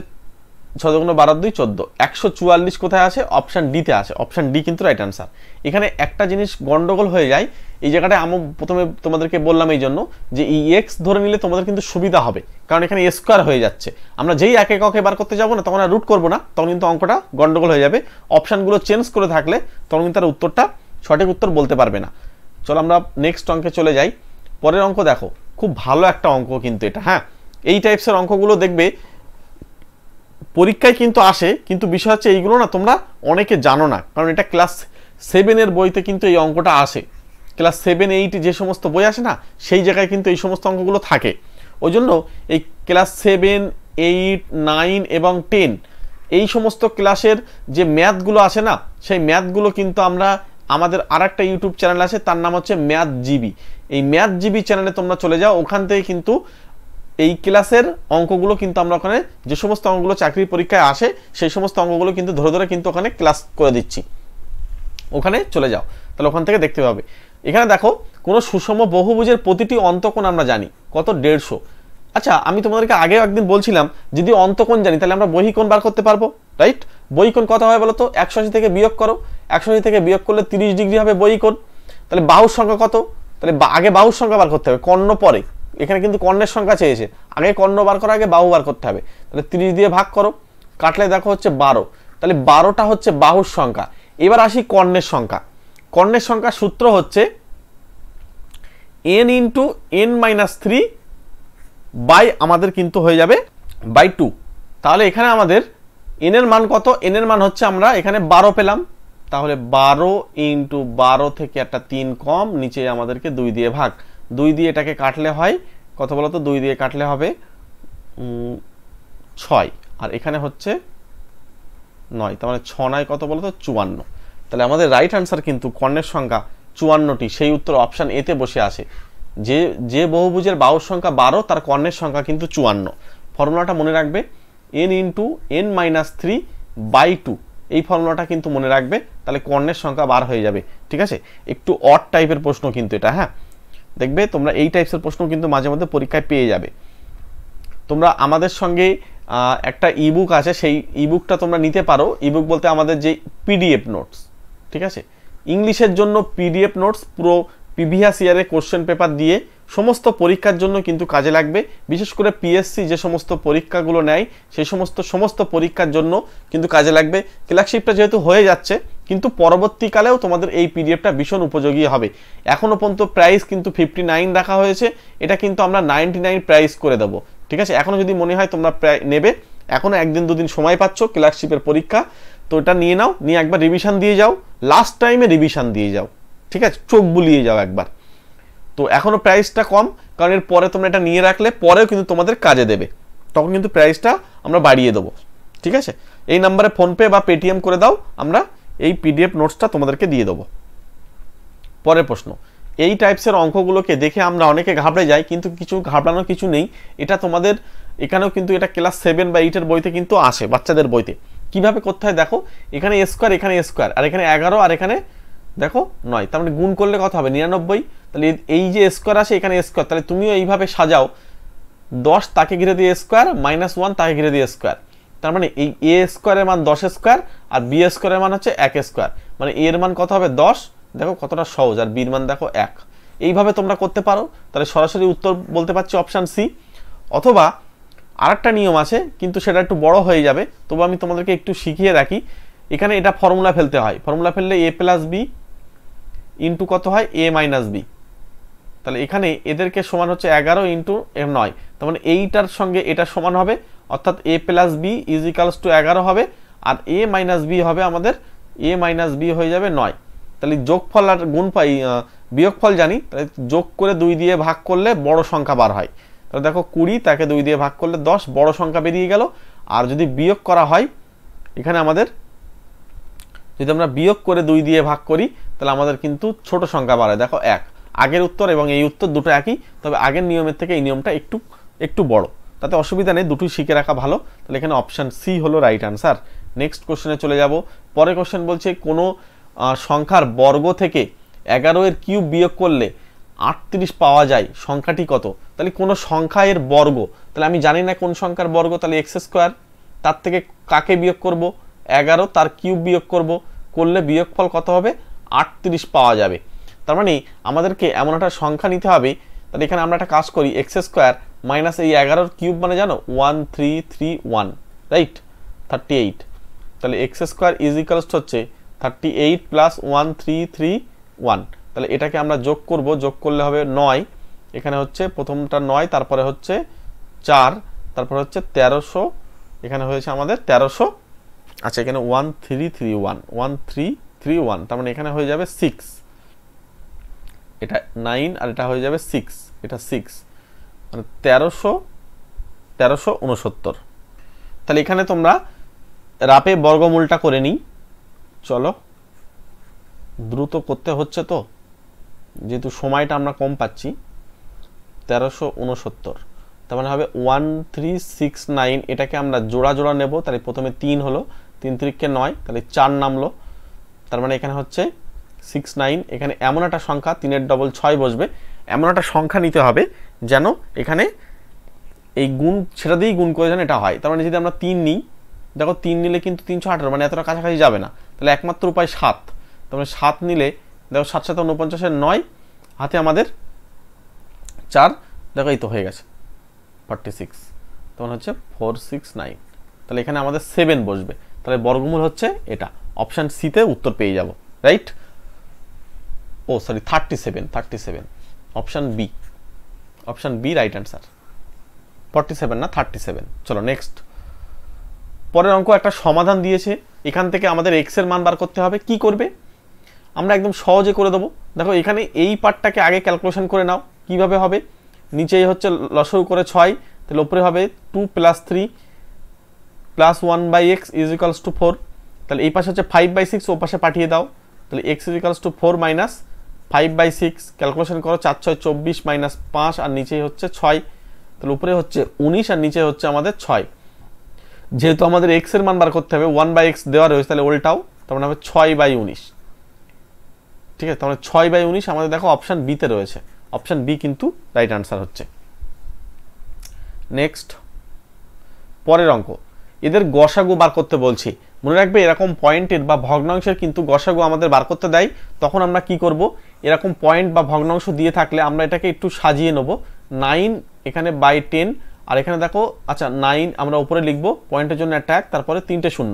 ছয় দুগুণ বারো দুই চোদ্দ একশো চুয়াল্লিশ কোথায় আছে অপশান ডিতে আছে অপশান ডি কিন্তু রাইট অ্যান্সার এখানে একটা জিনিস গন্ডগোল হয়ে যায় এই জায়গাটায় আমি প্রথমে তোমাদেরকে বললাম এই জন্য যে ই এক্স ধরে নিলে তোমাদের কিন্তু সুবিধা হবে কারণ এখানে স্কোয়ার হয়ে যাচ্ছে আমরা যেই এক এককে বার করতে যাবো না তখন আর রুট করবো না তখন কিন্তু অঙ্কটা গন্ডগোল হয়ে যাবে অপশানগুলো চেঞ্জ করে থাকলে তখন কিন্তু তার উত্তরটা সঠিক উত্তর বলতে পারবে না চলো আমরা নেক্সট অঙ্কে চলে যাই পরের অঙ্ক দেখো খুব ভালো একটা অঙ্ক কিন্তু এটা হ্যাঁ এই টাইপসের অঙ্কগুলো দেখবে পরীক্ষায় কিন্তু আসে কিন্তু বিষয় হচ্ছে এইগুলো না তোমরা অনেকে জানো না কারণ এটা ক্লাস সেভেনের বইতে কিন্তু এই অঙ্কটা আসে ক্লাস সেভেন এইট যে সমস্ত বই আসে না সেই জায়গায় কিন্তু এই সমস্ত অঙ্কগুলো থাকে ওই জন্য এই ক্লাস সেভেন এইট নাইন এবং টেন এই সমস্ত ক্লাসের যে ম্যাথগুলো আসে না সেই ম্যাথগুলো কিন্তু আমরা আমাদের আর একটা ইউটিউব চ্যানেল আছে তার নাম হচ্ছে ম্যাথ জিবি এই ম্যাথ জিবি চ্যানেলে তোমরা চলে যাও ওখান থেকে কিন্তু এই ক্লাসের অঙ্কগুলো কিন্তু আমরা ওখানে যে সমস্ত অঙ্কগুলো চাকরির পরীক্ষায় আসে সেই সমস্ত অঙ্কগুলো কিন্তু ধরে ধরে কিন্তু ওখানে ক্লাস করে দিচ্ছি ওখানে চলে যাও তাহলে ওখান থেকে দেখতে পাবে এখানে দেখো কোনো সুষম বহুভুজের প্রতিটি অন্তকোণ আমরা জানি কত দেড়শো আচ্ছা আমি তোমাদেরকে আগেও একদিন বলছিলাম যদি অন্তকোণ জানি তাহলে আমরা বহিকোণ বার করতে পারবো রাইট বহিকোণ কত হয় বলো তো একশো থেকে বিয়োগ করো একশো থেকে বিয়োগ করলে তিরিশ ডিগ্রি হবে বহিকোণ তাহলে বাহুর সংখ্যা কত তাহলে আগে বাহুর সংখ্যা বার করতে হবে কর্ণ পরে এখানে কিন্তু কর্ণের সংখ্যা চেয়েছে আগে কর্ণ বার করার আগে বাহু বার করতে হবে তাহলে তিরিশ দিয়ে ভাগ করো কাটলে দেখো হচ্ছে বারো তাহলে বারোটা হচ্ছে বাহুর সংখ্যা এবার আসি কর্ণের সংখ্যা কর্ণের সংখ্যা সূত্র হচ্ছে N into N minus three by আমাদের কিন্তু হয়ে যাবে বাই টু তাহলে এখানে আমাদের এন এর মান কত এন এর মান হচ্ছে আমরা এখানে বারো পেলাম তাহলে বারো ইন্টু বারো থেকে একটা তিন কম নিচে আমাদেরকে দুই দিয়ে ভাগ দুই দিয়ে এটাকে কাটলে হয় কত বলো তো দুই দিয়ে কাটলে হবে ছয় আর এখানে হচ্ছে নয় তার মানে ছ নয় কত বলো তো চুয়ান্ন তাহলে আমাদের রাইট আনসার কিন্তু কর্ণের সংখ্যা চুয়ান্নটি সেই উত্তর অপশান এতে বসে আছে যে যে বহুভুজের বাহুর সংখ্যা বারো তার কর্ণের সংখ্যা কিন্তু চুয়ান্ন ফর্মুলাটা মনে রাখবে N into N minus three by two এই ফর্মুলাটা কিন্তু মনে রাখবে তাহলে কর্ণের সংখ্যা বার হয়ে যাবে ঠিক আছে একটু অড টাইপের প্রশ্ন কিন্তু এটা হ্যাঁ দেখবে তোমরা এই টাইপসের প্রশ্ন কিন্তু মাঝে মধ্যে পরীক্ষায় পেয়ে যাবে তোমরা আমাদের সঙ্গে একটা ইবুক আছে সেই ইবুকটা তোমরা নিতে পারো ইবুক বলতে আমাদের যে পিডিএফ নোটস ঠিক আছে ইংলিশের জন্য পিডিএফ নোটস পুরো প্রিভিয়াস ইয়ারে কোশ্চেন পেপার দিয়ে সমস্ত পরীক্ষার জন্য কিন্তু কাজে লাগবে বিশেষ করে পিএসসি যে সমস্ত পরীক্ষাগুলো নেয় সেই সমস্ত সমস্ত পরীক্ষার জন্য কিন্তু কাজে লাগবে ক্লার্কশিপটা যেহেতু হয়ে যাচ্ছে কিন্তু পরবর্তীকালেও তোমাদের এই পিডিএফটা ভীষণ উপযোগী হবে এখনও পর্যন্ত প্রাইস কিন্তু ফিফটি নাইন রাখা হয়েছে এটা কিন্তু আমরা নাইনটি নাইন প্রাইস করে দেবো ঠিক আছে এখনও যদি মনে হয় তোমরা প্রায় নেবে এখনও একদিন দুদিন সময় পাচ্ছ ক্লার্কশিপের পরীক্ষা তো এটা নিয়ে নাও নিয়ে একবার রিভিশন দিয়ে যাও লাস্ট টাইমে রিভিশন দিয়ে যাও ঠিক আছে চোখ বুলিয়ে যাও একবার তো এখনও প্রাইসটা কম কারণ এর পরে তোমরা এটা নিয়ে রাখলে পরেও কিন্তু তোমাদের কাজে দেবে তখন কিন্তু প্রাইসটা আমরা বাড়িয়ে দেবো ঠিক আছে এই নাম্বারে ফোনপে বা পেটিএম করে দাও আমরা এই পিডিএফ নোটসটা তোমাদেরকে দিয়ে দেবো পরের প্রশ্ন এই টাইপসের অঙ্কগুলোকে দেখে আমরা অনেকে ঘাবড়ে যাই কিন্তু কিছু ঘাবড়ানোর কিছু নেই এটা তোমাদের এখানেও কিন্তু এটা ক্লাস সেভেন বা এইটের বইতে কিন্তু আসে বাচ্চাদের বইতে কিভাবে করতে হয় দেখো এখানে স্কোয়ার এখানে স্কোয়ার আর এখানে এগারো আর এখানে দেখো নয় তার মানে গুণ করলে কথা হবে নিরানব্বই তাহলে এই যে স্কোয়ার আছে এখানে স্কোয়ার তাহলে তুমিও এইভাবে সাজাও দশ তাকে ঘিরে দিয়ে স্কোয়ার মাইনাস ওয়ান তাকে ঘিরে দিয়ে স্কোয়ার তার মানে এই এ স্কোয়ারের মান দশ স্কোয়ার আর বি স্কোয়ারের মান হচ্ছে এক স্কোয়ার মানে এর মান কত হবে দশ দেখো কতটা সহজ আর বির মান দেখো এক এইভাবে তোমরা করতে পারো তাহলে সরাসরি উত্তর বলতে পারছি অপশান সি অথবা আরেকটা নিয়ম আছে কিন্তু সেটা একটু বড় হয়ে যাবে তবু আমি তোমাদেরকে একটু শিখিয়ে রাখি এখানে এটা ফর্মুলা ফেলতে হয় ফর্মুলা ফেললে এ প্লাস বি ইন্টু কত হয় এ মাইনাস বি তাহলে এখানে এদেরকে সমান হচ্ছে এগারো ইন্টু এম নয় তার মানে এইটার সঙ্গে এটা সমান হবে অর্থাৎ A plus B equals to এগারো হবে আর এ মাইনাস বি হবে আমাদের এ মাইনাস বি হয়ে যাবে নয় তাহলে যোগফল আর গুণ পাই বিয়োগফল জানি তাহলে যোগ করে দুই দিয়ে ভাগ করলে বড় সংখ্যা বার হয় তাহলে দেখো কুড়ি তাকে দুই দিয়ে ভাগ করলে দশ বড় সংখ্যা বেরিয়ে গেল আর যদি বিয়োগ করা হয় এখানে আমাদের যদি আমরা বিয়োগ করে দুই দিয়ে ভাগ করি তাহলে আমাদের কিন্তু ছোট সংখ্যা বাড়ায় দেখো এক আগের উত্তর এবং এই উত্তর দুটো একই তবে আগের নিয়মের থেকে এই নিয়মটা একটু একটু বড় তাতে অসুবিধা নেই দুটোই শিখে রাখা ভালো তাহলে এখানে অপশান সি হলো রাইট আনসার নেক্সট কোশ্চেনে চলে যাব পরে কোশ্চেন বলছে কোনো সংখ্যার বর্গ থেকে এগারো এর কিউব বিয়োগ করলে আটত্রিশ পাওয়া যায় সংখ্যাটি কত তাহলে কোনো সংখ্যা এর বর্গ তাহলে আমি জানি না কোন সংখ্যার বর্গ তাহলে এক্স স্কোয়ার তার থেকে কাকে বিয়োগ করব এগারো তার কিউব বিয়োগ করব করলে বিয়োগফল কত হবে আটত্রিশ পাওয়া যাবে তার মানে আমাদেরকে এমন একটা সংখ্যা নিতে হবে তাহলে এখানে আমরা একটা কাজ করি এক্স স্কোয়ার মাইনাস এই এগারোর কিউব মানে জানো one three three one right thirty eight তাহলে এক্স স্কোয়ার ইজ ইকালস হচ্ছে thirty eight plus one three three one তাহলে এটাকে আমরা যোগ করব যোগ করলে হবে নয় এখানে হচ্ছে প্রথমটা নয় তারপরে হচ্ছে চার তারপরে হচ্ছে তেরোশো এখানে হয়েছে আমাদের তেরোশো আচ্ছা এখানে one three three one one three three one তার মানে এখানে হয়ে যাবে সিক্স এটা নাইন আর এটা হয়ে যাবে সিক্স এটা সিক্স মানে তেরোশো তেরোশো উনসত্তর তাহলে এখানে তোমরা রাপে বর্গমূলটা করে নিই চলো দ্রুত করতে হচ্ছে তো যেহেতু সময়টা আমরা কম পাচ্ছি তেরোশো উনসত্তর তার মানে হবে ওয়ান থ্রি সিক্স নাইন এটাকে আমরা জোড়া জোড়া নেব তাহলে প্রথমে তিন হলো তিন তিরিককে নয় তাহলে চার নামলো তার মানে এখানে হচ্ছে সিক্স নাইন এখানে এমন একটা সংখ্যা তিনের ডবল ছয় বসবে এমন একটা সংখ্যা নিতে হবে যেন এখানে এই গুণ সেটা দিয়েই গুণ করে যেন এটা হয় তার মানে যদি আমরা তিন নিই দেখো তিন নিলে কিন্তু তিনশো আঠেরো মানে এতটা কাছাকাছি যাবে না তাহলে একমাত্র উপায় সাত তারপরে মানে সাত নিলে দেখো সাত সাত উনপঞ্চাশের নয় হাতে আমাদের চার দেখো এই তো হয়ে গেছে ফর্টি সিক্স তখন হচ্ছে ফোর সিক্স নাইন তাহলে এখানে আমাদের সেভেন বসবে তাহলে বর্গমূল হচ্ছে এটা অপশান সিতে উত্তর পেয়ে যাব right oh sorry thirty seven thirty seven option B option B right answer forty seven না থার্টি সেভেন চলো নেক্সট পরের অঙ্ক একটা সমাধান দিয়েছে এখান থেকে আমাদের এক্সের মান বার করতে হবে কি করবে আমরা একদম সহজে করে দেবো দেখো এখানে এই পার্টটাকে আগে ক্যালকুলেশন করে নাও কিভাবে হবে নিচেই হচ্ছে লসৌ করে ছয় তাহলে ওপরে হবে two plus three plus one by x is equals to four তাহলে এই পাশে হচ্ছে ফাইভ বাই সিক্স ও পাশে পাঠিয়ে দাও তাহলে x is equals to four minus five by six calculation করো চার ছয় চব্বিশ মাইনাস পাঁচ আর নিচেই হচ্ছে ছয় তাহলে উপরে হচ্ছে উনিশ আর নিচে হচ্ছে আমাদের ছয় যেহেতু আমাদের এক্স এর মান বার করতে হবে ওয়ান বাই এক্স দেওয়া রয়েছে তাহলে ওল্টাও তারপরে মানে হবে ছয় বাই উনিশ ঠিক আছে তাহলে মানে ছয় বাই উনিশ আমাদের দেখো অপশান বিতে রয়েছে অপশান বি কিন্তু রাইট আনসার হচ্ছে নেক্সট পরের অঙ্ক এদের গসাগু বার করতে বলছি মনে রাখবে এরকম পয়েন্টের বা ভগ্নাংশের কিন্তু গসাগু আমাদের বার করতে দেয় তখন আমরা কি করব এরকম পয়েন্ট বা ভগ্নাংশ দিয়ে থাকলে আমরা এটাকে একটু সাজিয়ে নেব নাইন এখানে বাই টেন আর এখানে দেখো আচ্ছা নাইন আমরা উপরে লিখবো পয়েন্টের জন্য এক তারপরে তিনটে শূন্য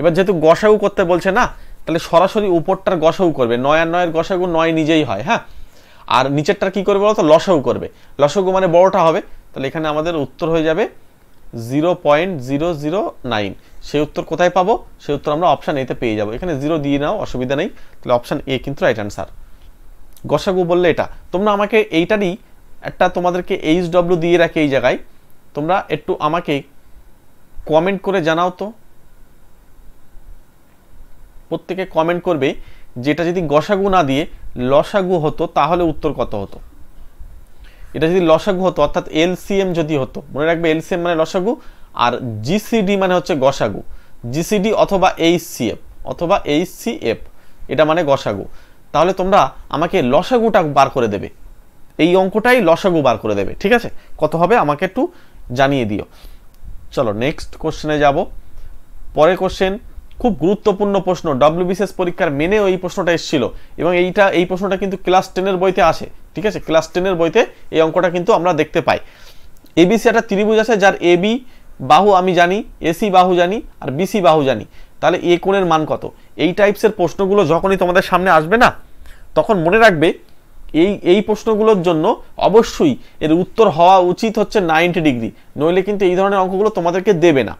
এবার যেহেতু গসাগু করতে বলছে না তাহলে সরাসরি উপরটার গসাগু করবে নয় আর নয়ের গসাগু নয় নিজেই হয় হ্যাঁ আর নিচেরটার কি করবে বলো তো লসাগু করবে লসাগু মানে বড়টা হবে তাহলে এখানে আমাদের উত্তর হয়ে যাবে zero point zero zero nine সেই উত্তর কোথায় পাবো সেই উত্তর আমরা অপশান এতে পেয়ে যাবো এখানে জিরো দিয়ে নাও অসুবিধা নেই তাহলে অপশান এ কিন্তু রাইট অ্যান্সার গসাগু বললে এটা তোমরা আমাকে এইটারই একটা তোমাদেরকে এইচ ডব্লিউ দিয়ে রাখে এই জায়গায় তোমরা একটু আমাকে কমেন্ট করে জানাও তো প্রত্যেকে কমেন্ট করবে যেটা যদি গসাগু না দিয়ে লসাগু হতো তাহলে উত্তর কত হতো এটা যদি লসাগু হতো অর্থাৎ এলসিএম যদি হতো মনে রাখবে এলসিএম মানে লসাগু আর জিসিডি মানে হচ্ছে গসাগু জিসিডি অথবা এইচসিএফ অথবা এইচসিএফ এটা মানে গসাগু তাহলে তোমরা আমাকে লসাগুটা বার করে দেবে এই অঙ্কটাই লসাগু বার করে দেবে ঠিক আছে কত হবে আমাকে একটু জানিয়ে দিও চলো নেক্সট কোশ্চেনে যাব পরের কোশ্চেন খুব গুরুত্বপূর্ণ প্রশ্ন ডব্লিউবিসিএস পরীক্ষার মেনেও এই প্রশ্নটা এসেছিল এবং এইটা এই প্রশ্নটা কিন্তু ক্লাস টেনের বইতে আসে ঠিক আছে ক্লাস টেনের বইতে এই অঙ্কটা কিন্তু আমরা দেখতে পাই এবিসি একটা ত্রিভুজ আছে যার এবি বাহু আমি জানি এসি বাহু জানি আর বিসি বাহু জানি তাহলে এ কোণের মান কত এই টাইপসের প্রশ্নগুলো যখনই তোমাদের সামনে আসবে না তখন মনে রাখবে এই এই প্রশ্নগুলোর জন্য অবশ্যই এর উত্তর হওয়া উচিত হচ্ছে নাইনটি ডিগ্রি নইলে কিন্তু এই ধরনের অঙ্কগুলো তোমাদেরকে দেবে না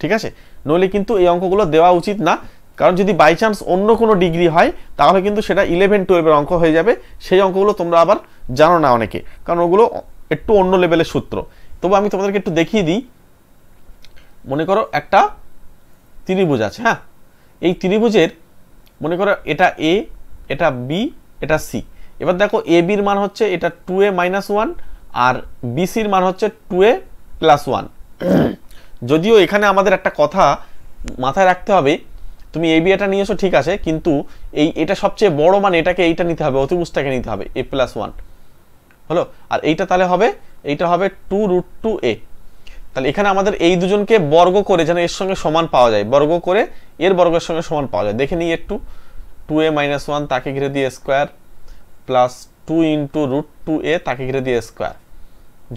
ঠিক আছে নইলে কিন্তু এই অঙ্কগুলো দেওয়া উচিত না কারণ যদি বাই চান্স অন্য কোনো ডিগ্রি হয় তাহলে কিন্তু সেটা ইলেভেন টুয়েলভের অঙ্ক হয়ে যাবে সেই অঙ্কগুলো তোমরা আবার জানো না অনেকে কারণ ওগুলো একটু অন্য লেভেলের সূত্র তবু আমি তোমাদেরকে একটু দেখিয়ে দিই মনে করো একটা ত্রিভুজ আছে হ্যাঁ এই ত্রিভুজের মনে করো এটা এ এটা বি এটা সি এবার দেখো এ বির মান হচ্ছে এটা টু এ মাইনাস ওয়ান আর বিসির মান হচ্ছে টু এ প্লাস ওয়ান যদিও এখানে আমাদের একটা কথা মাথায় রাখতে হবে তুমি এই বিয়েটা নিয়েছো ঠিক আছে কিন্তু এই এটা সবচেয়ে বড় মানে এটাকে এইটা নিতে হবে অতিভুজটাকে নিতে হবে এ প্লাস ওয়ান হলো আর এইটা তাহলে হবে এইটা হবে টু রুট টু এ তাহলে এখানে আমাদের এই দুজনকে বর্গ করে যেন এর সঙ্গে সমান পাওয়া যায় বর্গ করে এর বর্গের সঙ্গে সমান পাওয়া যায় দেখে নিই একটু টু এ মাইনাস ওয়ান তাকে ঘিরে দিয়ে square plus two into root two A তাকে ঘিরে দিয়ে স্কোয়ার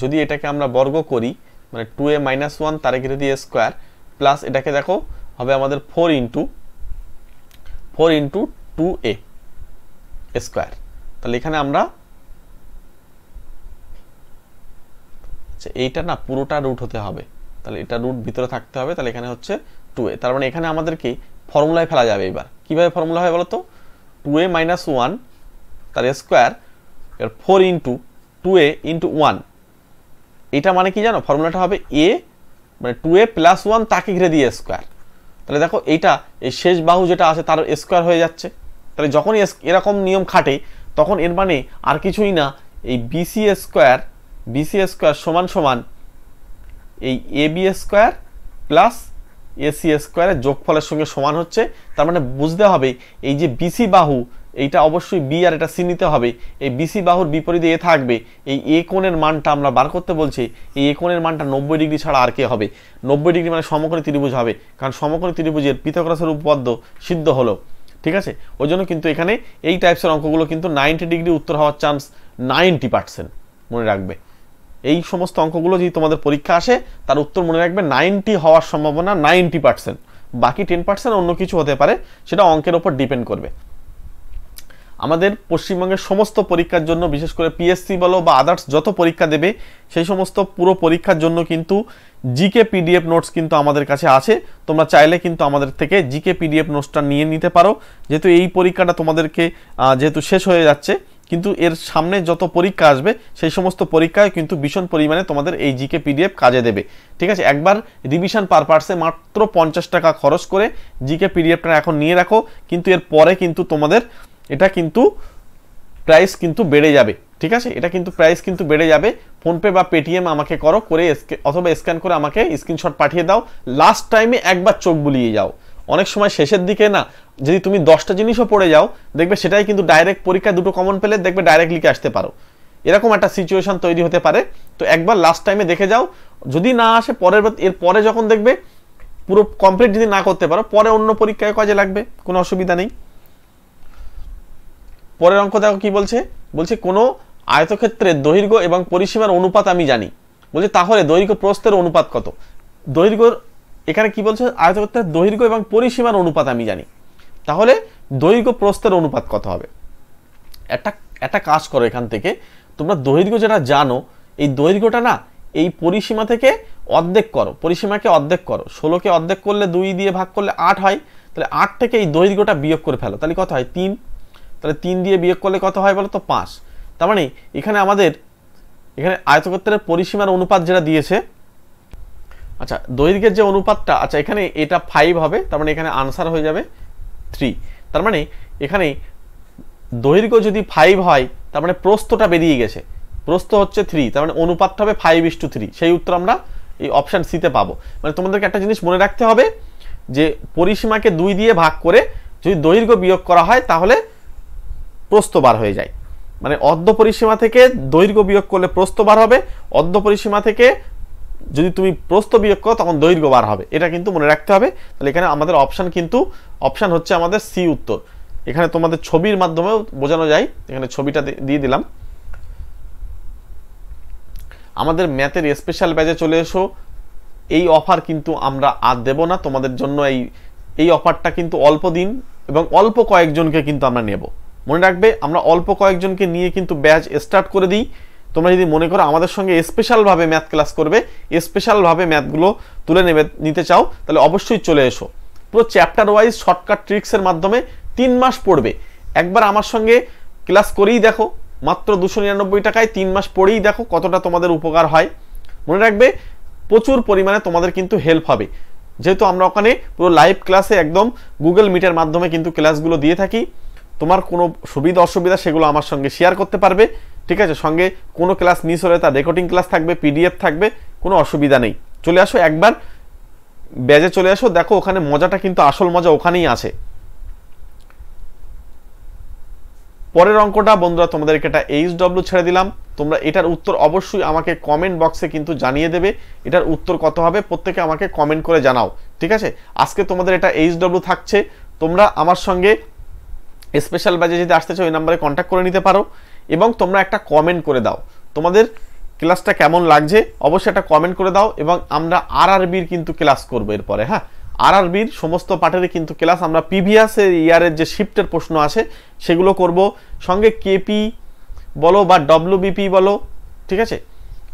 যদি এটাকে আমরা বর্গ করি মানে টু এ মাইনাস ওয়ান তার ঘিরে দিয়ে স্কোয়ার প্লাস এটাকে দেখো হবে আমাদের four into four into two A square তাহলে এখানে আমরা আচ্ছা এইটা না পুরোটা রুট হতে হবে তাহলে এটা রুট ভিতরে থাকতে হবে তাহলে এখানে হচ্ছে টু এ তার মানে এখানে আমাদেরকে ফর্মুলায় ফেলা যাবে এবার কীভাবে ফর্মুলা হয় বলতো টু এ মাইনাস ওয়ান তার স্কোয়ার এবার four into two A into one এটা মানে কি জানো ফর্মুলাটা হবে এ মানে টু এ প্লাস ওয়ান তাকে ঘিরে দিয়ে স্কোয়ার তাহলে দেখো এইটা এই শেষ বাহু যেটা আছে তার স্কোয়ার হয়ে যাচ্ছে তাহলে যখনই এরকম নিয়ম খাটে তখন এর মানে আর কিছুই না এই বিসি স্কোয়ার বিসি স্কোয়ার সমান সমান এই A B square plus AC স্কোয়ারের যোগফলের সঙ্গে সমান হচ্ছে তার মানে বুঝতে হবে এই যে বিসি বাহু এইটা অবশ্যই বি আর এটা সি নিতে হবে এই বিসি বাহুর বিপরীতে এ থাকবে এই এ কোণের মানটা আমরা বার করতে বলছি এই এ কোণের মানটা নব্বই ডিগ্রি ছাড়া আর কে হবে নব্বই ডিগ্রি মানে সমকোণী ত্রিভুজ হবে কারণ সমকোণী ত্রিভুজের পৃথকরাসের উপপাদ্য সিদ্ধ হলো ঠিক আছে ওই জন্য কিন্তু এখানে এই টাইপসের অঙ্কগুলো কিন্তু নাইনটি ডিগ্রি উত্তর হওয়ার চান্স নাইনটি পার্সেন্ট মনে রাখবে এই সমস্ত অঙ্কগুলো যদি তোমাদের পরীক্ষা আসে তার উত্তর মনে রাখবে নাইনটি হওয়ার সম্ভাবনা নাইনটি পার্সেন্ট বাকি টেন পার্সেন্ট অন্য কিছু হতে পারে সেটা অঙ্কের ওপর ডিপেন্ড করবে আমাদের পশ্চিমবঙ্গের সমস্ত পরীক্ষার জন্য বিশেষ করে পিএসসি বলো বা আদার্স যত পরীক্ষা দেবে সেই সমস্ত পুরো পরীক্ষার জন্য কিন্তু জিকে পিডিএফ নোটস কিন্তু আমাদের কাছে আছে তোমরা চাইলে কিন্তু আমাদের থেকে জিকে পিডিএফ নোটসটা নিয়ে নিতে পারো যেহেতু এই পরীক্ষাটা তোমাদেরকে যেহেতু শেষ হয়ে যাচ্ছে কিন্তু এর সামনে যত পরীক্ষা আসবে সেই সমস্ত পরীক্ষায় কিন্তু ভীষণ পরিমাণে তোমাদের এই জিকে পিডিএফ কাজে দেবে ঠিক আছে একবার রিভিশন পার্সে মাত্র পঞ্চাশ টাকা খরচ করে জিকে পিডিএফটা এখন নিয়ে রাখো কিন্তু এর পরে কিন্তু তোমাদের এটা কিন্তু প্রাইস কিন্তু বেড়ে যাবে ঠিক আছে এটা কিন্তু প্রাইস কিন্তু বেড়ে যাবে ফোনপে বা পেটিএম আমাকে করো করে অথবা স্ক্যান করে আমাকে স্ক্রিনশট পাঠিয়ে দাও লাস্ট টাইমে একবার চোখ বুলিয়ে যাও অনেক সময় শেষের দিকে না যদি তুমি দশটা জিনিসও পড়ে যাও দেখবে সেটাই কিন্তু ডাইরেক্ট পরীক্ষা দুটো কমন পেলে দেখবে ডাইরেক্ট লিখে আসতে পারো এরকম একটা সিচুয়েশন তৈরি হতে পারে তো একবার লাস্ট টাইমে দেখে যাও যদি না আসে পরের এর পরে যখন দেখবে পুরো কমপ্লিট যদি না করতে পারো পরে অন্য পরীক্ষায় কাজে লাগবে কোনো অসুবিধা নেই পরের অঙ্ক দেখো কি বলছে বলছে কোনো আয়তক্ষেত্রে দৈর্ঘ্য এবং পরিসীমার অনুপাত আমি জানি বলছে তাহলে দৈর্ঘ্য প্রস্তের অনুপাত কত দৈর্ঘ্য এখানে কি বলছে আয়তক্ষেত্রের দৈর্ঘ্য এবং পরিসীমার অনুপাত আমি জানি তাহলে দৈর্ঘ্য প্রস্থের অনুপাত কত হবে একটা একটা কাজ করো এখান থেকে তোমরা দৈর্ঘ্য যেটা জানো এই দৈর্ঘ্যটা না এই পরিসীমা থেকে অর্ধেক করো পরিসীমাকে অর্ধেক করো ষোলোকে অর্ধেক করলে দুই দিয়ে ভাগ করলে আট হয় তাহলে আট থেকে এই দৈর্ঘ্যটা বিয়োগ করে ফেলো তাহলে কত হয় তিন তাহলে তিন দিয়ে বিয়োগ করলে কত হয় বলো তো পাঁচ তার মানে এখানে আমাদের এখানে আয়তক্ষেত্রের পরিসীমার অনুপাত যেটা দিয়েছে আচ্ছা দৈর্ঘ্যের যে অনুপাতটা আচ্ছা এখানে এটা ফাইভ হবে তার মানে এখানে আনসার হয়ে যাবে থ্রি তার মানে এখানে দৈর্ঘ্য যদি ফাইভ হয় তার মানে প্রস্তটা বেরিয়ে গেছে প্রস্থ হচ্ছে থ্রি তার মানে অনুপাতটা হবে ফাইভ ইস টু থ্রি সেই উত্তর আমরা এই অপশান সিতে পাবো মানে তোমাদেরকে একটা জিনিস মনে রাখতে হবে যে পরিসীমাকে দুই দিয়ে ভাগ করে যদি দৈর্ঘ্য বিয়োগ করা হয় তাহলে প্রস্থ বার হয়ে যায় মানে অর্ধ পরিসীমা থেকে দৈর্ঘ্য বিয়োগ করলে প্রস্থ বার হবে অর্ধ পরিসীমা থেকে যদি তুমি প্রস্থ বিয়োগ করো তখন দৈর্ঘ্য বার হবে এটা কিন্তু মনে রাখতে হবে তাহলে এখানে আমাদের অপশান কিন্তু অপশান হচ্ছে আমাদের সি উত্তর এখানে তোমাদের ছবির মাধ্যমেও বোঝানো যায় এখানে ছবিটা দিয়ে দিলাম আমাদের ম্যাথের স্পেশাল ব্যাচে চলে এসো এই অফার কিন্তু আমরা আর দেব না তোমাদের জন্য এই এই অফারটা কিন্তু অল্প দিন এবং অল্প কয়েকজনকে কিন্তু আমরা নেবো মনে রাখবে আমরা অল্প কয়েকজনকে নিয়ে কিন্তু ব্যাচ স্টার্ট করে দিই তোমরা যদি মনে করো আমাদের সঙ্গে স্পেশালভাবে ম্যাথ ক্লাস করবে স্পেশালভাবে ম্যাথগুলো তুলে নেবে নিতে চাও তাহলে অবশ্যই চলে এসো পুরো চ্যাপ্টার ওয়াইজ শর্টকাট ট্রিক্সের মাধ্যমে তিন মাস পড়বে একবার আমার সঙ্গে ক্লাস করেই দেখো মাত্র দুশো নিরানব্বই টাকায় তিন মাস পড়েই দেখো কতটা তোমাদের উপকার হয় মনে রাখবে প্রচুর পরিমাণে তোমাদের কিন্তু হেল্প হবে যেহেতু আমরা ওখানে পুরো লাইভ ক্লাসে একদম গুগল মিটের মাধ্যমে কিন্তু ক্লাসগুলো দিয়ে থাকি তোমার কোনো সুবিধা অসুবিধা সেগুলো আমার সঙ্গে শেয়ার করতে পারবে ঠিক আছে সঙ্গে কোনো ক্লাস মিস হলে তার রেকর্ডিং ক্লাস থাকবে পিডিএফ থাকবে কোনো অসুবিধা নেই চলে আসো একবার ব্যাজে চলে আসো দেখো ওখানে মজাটা কিন্তু আসল মজা ওখানেই আছে পরের অঙ্কটা বন্ধুরা তোমাদেরকে এটা এইচ ডব্লিউ ছেড়ে দিলাম তোমরা এটার উত্তর অবশ্যই আমাকে কমেন্ট বক্সে কিন্তু জানিয়ে দেবে এটার উত্তর কত হবে প্রত্যেকে আমাকে কমেন্ট করে জানাও ঠিক আছে আজকে তোমাদের এটা এইচ ডব্লিউ থাকছে তোমরা আমার সঙ্গে স্পেশাল ব্যাচে যদি আসতে চাও এই নাম্বারে কন্ট্যাক্ট করে নিতে পারো এবং তোমরা একটা কমেন্ট করে দাও তোমাদের ক্লাসটা কেমন লাগছে অবশ্যই একটা কমেন্ট করে দাও এবং আমরা আর আরবির কিন্তু ক্লাস করবো এরপরে হ্যাঁ আর আরবির সমস্ত পাঠেরই কিন্তু ক্লাস আমরা প্রিভিয়াসের ইয়ারের যে শিফটের প্রশ্ন আসে সেগুলো করব সঙ্গে কেপি বলো বা ডব্লিউবিপি বলো ঠিক আছে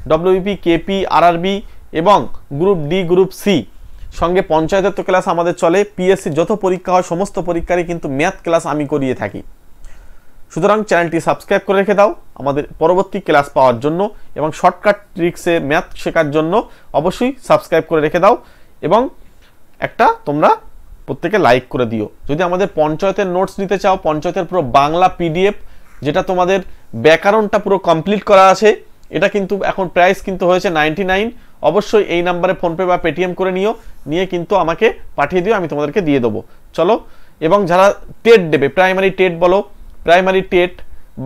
ডব্লিউবিপি কেপি আর আরবি এবং গ্রুপ ডি গ্রুপ সি সঙ্গে পঞ্চায়েতত্ব তো ক্লাস আমাদের চলে পিএসসি যত পরীক্ষা হয় সমস্ত পরীক্ষারই কিন্তু ম্যাথ ক্লাস আমি করিয়ে থাকি সুতরাং চ্যানেলটি সাবস্ক্রাইব করে রেখে দাও আমাদের পরবর্তী ক্লাস পাওয়ার জন্য এবং শর্টকাট ট্রিক্সে ম্যাথ শেখার জন্য অবশ্যই সাবস্ক্রাইব করে রেখে দাও এবং একটা তোমরা প্রত্যেকে লাইক করে দিও যদি আমাদের পঞ্চায়েতের নোটস নিতে চাও পঞ্চায়েতের পুরো বাংলা পিডিএফ যেটা তোমাদের ব্যাকরণটা পুরো কমপ্লিট করা আছে এটা কিন্তু এখন প্রাইস কিন্তু হয়েছে নাইনটি নাইন অবশ্যই এই নাম্বারে ফোনপে বা পেটিএম করে নিও নিয়ে কিন্তু আমাকে পাঠিয়ে দিও আমি তোমাদেরকে দিয়ে দেবো চলো এবং যারা টেট দেবে প্রাইমারি টেট বলো প্রাইমারি টেট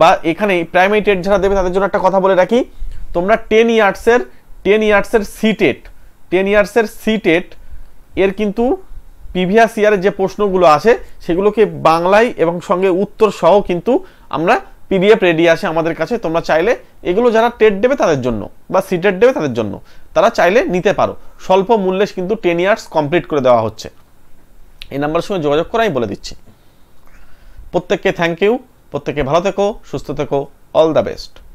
বা এখানে প্রাইমারি টেট যারা দেবে তাদের জন্য একটা কথা বলে রাখি তোমরা টেন ইয়ার্সের টেন ইয়ার্সের সি টেট টেন ইয়ার্সের সি টেট এর কিন্তু প্রিভিয়াস ইয়ারের যে প্রশ্নগুলো আছে সেগুলোকে বাংলায় এবং সঙ্গে উত্তর সহ কিন্তু আমরা পিডিএফ রেডি আছে আমাদের কাছে তোমরা চাইলে এগুলো যারা টেট দেবে তাদের জন্য বা সি টেট দেবে তাদের জন্য তারা চাইলে নিতে পারো স্বল্প মূল্যে কিন্তু টেন ইয়ার্স কমপ্লিট করে দেওয়া হচ্ছে এই নাম্বারের সঙ্গে যোগাযোগ করে আমি বলে দিচ্ছি প্রত্যেককে থ্যাংক ইউ প্রত্যেকে ভালো থেকো সুস্থ থেকো অল দ্য বেস্ট